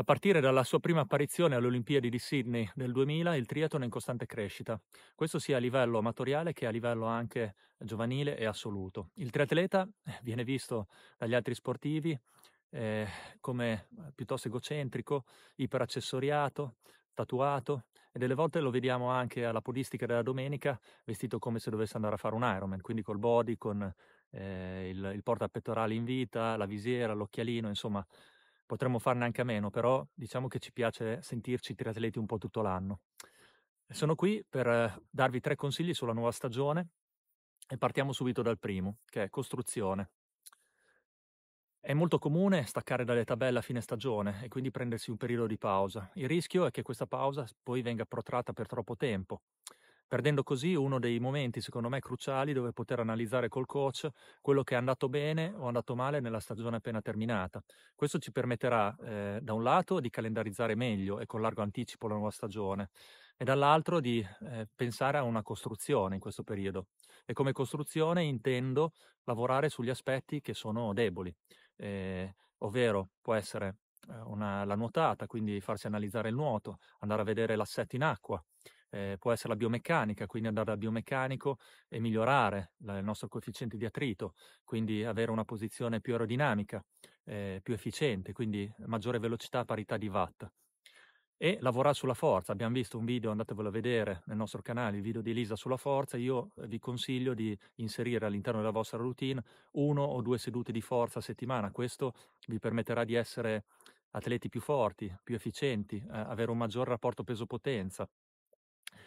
A partire dalla sua prima apparizione alle Olimpiadi di Sydney nel 2000, il triathlon è in costante crescita. Questo sia a livello amatoriale che a livello anche giovanile e assoluto. Il triatleta eh, viene visto dagli altri sportivi eh, come eh, piuttosto egocentrico, iperaccessoriato, tatuato e delle volte lo vediamo anche alla podistica della domenica vestito come se dovesse andare a fare un Ironman, quindi col body, con eh, il, il pettorale in vita, la visiera, l'occhialino, insomma potremmo farne anche a meno, però diciamo che ci piace sentirci triatleti un po' tutto l'anno. Sono qui per eh, darvi tre consigli sulla nuova stagione e partiamo subito dal primo, che è costruzione. È molto comune staccare dalle tabelle a fine stagione e quindi prendersi un periodo di pausa. Il rischio è che questa pausa poi venga protratta per troppo tempo perdendo così uno dei momenti, secondo me, cruciali dove poter analizzare col coach quello che è andato bene o andato male nella stagione appena terminata. Questo ci permetterà, eh, da un lato, di calendarizzare meglio e con largo anticipo la nuova stagione e dall'altro di eh, pensare a una costruzione in questo periodo. E come costruzione intendo lavorare sugli aspetti che sono deboli, eh, ovvero può essere eh, una, la nuotata, quindi farsi analizzare il nuoto, andare a vedere l'assetto in acqua, eh, può essere la biomeccanica, quindi andare dal biomeccanico e migliorare la, il nostro coefficiente di attrito, quindi avere una posizione più aerodinamica, eh, più efficiente, quindi maggiore velocità a parità di watt. E lavorare sulla forza, abbiamo visto un video, andatevelo a vedere nel nostro canale, il video di Elisa sulla forza, io eh, vi consiglio di inserire all'interno della vostra routine uno o due sedute di forza a settimana, questo vi permetterà di essere atleti più forti, più efficienti, eh, avere un maggior rapporto peso-potenza,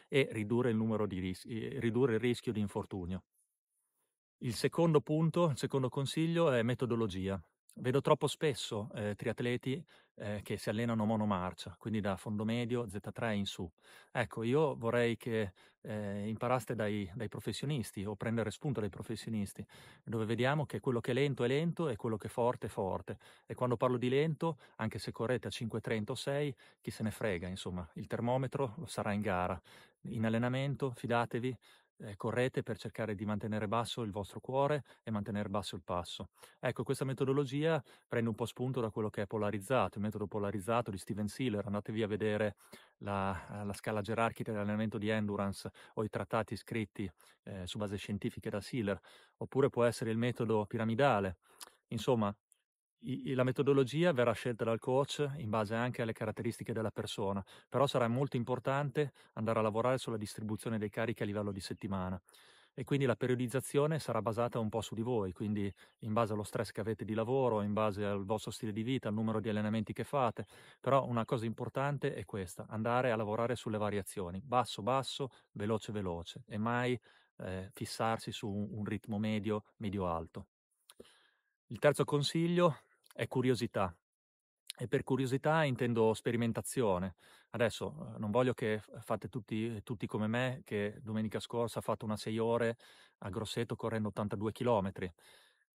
e ridurre il, di ris- ridurre il rischio di infortunio. Il secondo punto, il secondo consiglio è metodologia. Vedo troppo spesso eh, triatleti eh, che si allenano monomarcia, quindi da fondo medio, Z3 in su. Ecco, io vorrei che eh, imparaste dai, dai, professionisti o prendere spunto dai professionisti, dove vediamo che quello che è lento è lento e quello che è forte è forte. E quando parlo di lento, anche se correte a 5,30 o 6, chi se ne frega, insomma, il termometro sarà in gara in allenamento, fidatevi, eh, correte per cercare di mantenere basso il vostro cuore e mantenere basso il passo. Ecco, questa metodologia prende un po' spunto da quello che è polarizzato, il metodo polarizzato di Steven Sealer. Andatevi a vedere la, la scala gerarchica dell'allenamento di endurance o i trattati scritti eh, su base scientifica da Sealer, oppure può essere il metodo piramidale. Insomma, la metodologia verrà scelta dal coach in base anche alle caratteristiche della persona, però sarà molto importante andare a lavorare sulla distribuzione dei carichi a livello di settimana e quindi la periodizzazione sarà basata un po' su di voi, quindi in base allo stress che avete di lavoro, in base al vostro stile di vita, al numero di allenamenti che fate, però una cosa importante è questa, andare a lavorare sulle variazioni, basso basso, veloce veloce e mai eh, fissarsi su un ritmo medio, medio alto. Il terzo consiglio è curiosità. E per curiosità intendo sperimentazione. Adesso uhm, non voglio che fate tutti, tutti come me, che domenica scorsa ha fatto una 6 ore a Grosseto correndo 82 km.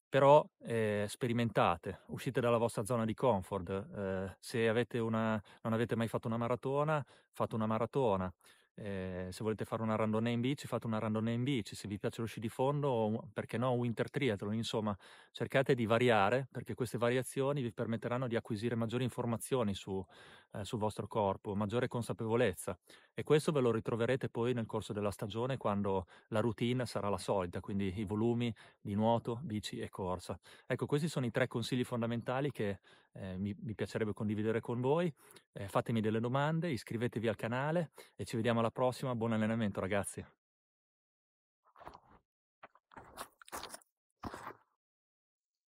Però eh, sperimentate, uscite dalla vostra zona di comfort. Eh, se avete una, non avete mai fatto una maratona, fate una maratona. Eh, se volete fare una randonnée in bici, fate una randonnée in bici, se vi piace lo sci di fondo, perché no, winter triathlon, insomma, cercate di variare perché queste variazioni vi permetteranno di acquisire maggiori informazioni su, eh, sul vostro corpo, maggiore consapevolezza e questo ve lo ritroverete poi nel corso della stagione quando la routine sarà la solita, quindi i volumi di nuoto, bici e corsa. Ecco, questi sono i tre consigli fondamentali che eh, mi, mi, piacerebbe condividere con voi. Eh, fatemi delle domande, iscrivetevi al canale e ci vediamo alla prossima. Buon allenamento ragazzi!